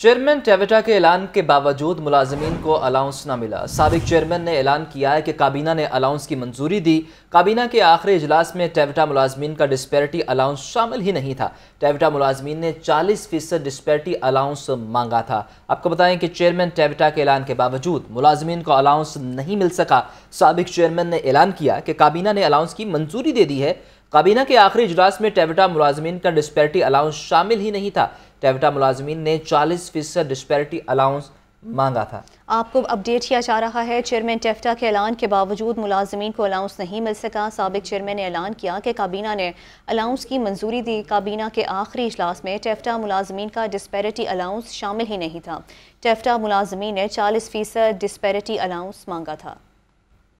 chairman टेविटा के ऐलान के बावजूद मुलाजमीन को अलाउंस न मिला सबक चेयरमैन ने ऐलान किया है कि काबीना ने अलाउंस की मंजूरी दी काबीना के आखिरी इजलास में टेविटा मुलाजमीन का डिस्पेरिटी अलाउंस शामिल ही नहीं था टेविटा मुलाजमीन ने 40 फीसद डिस्पेरिटी अलाउंस मांगा था आपको बताएं कि चेयरमैन टेविटा के ऐलान के बावजूद मुलाजमीन को अलाउंस नहीं मिल सका सबक चेयरमैन ने ऐलान किया कि काबीना ने अलाउंस की मंजूरी दे दी है काबीना के आखिरी इजलास में टेविटा मुलाजमीन का डिस्पैरिटी अलाउंस शामिल ही नहीं था टेविटा मुलाजमीन ने 40 फीसद डिस्पैरिटी अलाउंस मांगा था आपको अपडेट किया जा रहा है चेयरमैन टेफ्टा के ऐलान के बावजूद मुलाजमीन को अलाउंस नहीं मिल सका सबक चेयरमैन ने ऐलान किया कि काबीना ने अलाउंस की मंजूरी दी काबीना के आखिरी इजलास में टेफ्टा मुलाजमीन का डिस्पैरिटी अलाउंस शामिल ही नहीं था टेफ्टा मुलाजमीन ने चालीस फीसद डिस्पैरिटी अलाउंस मांगा था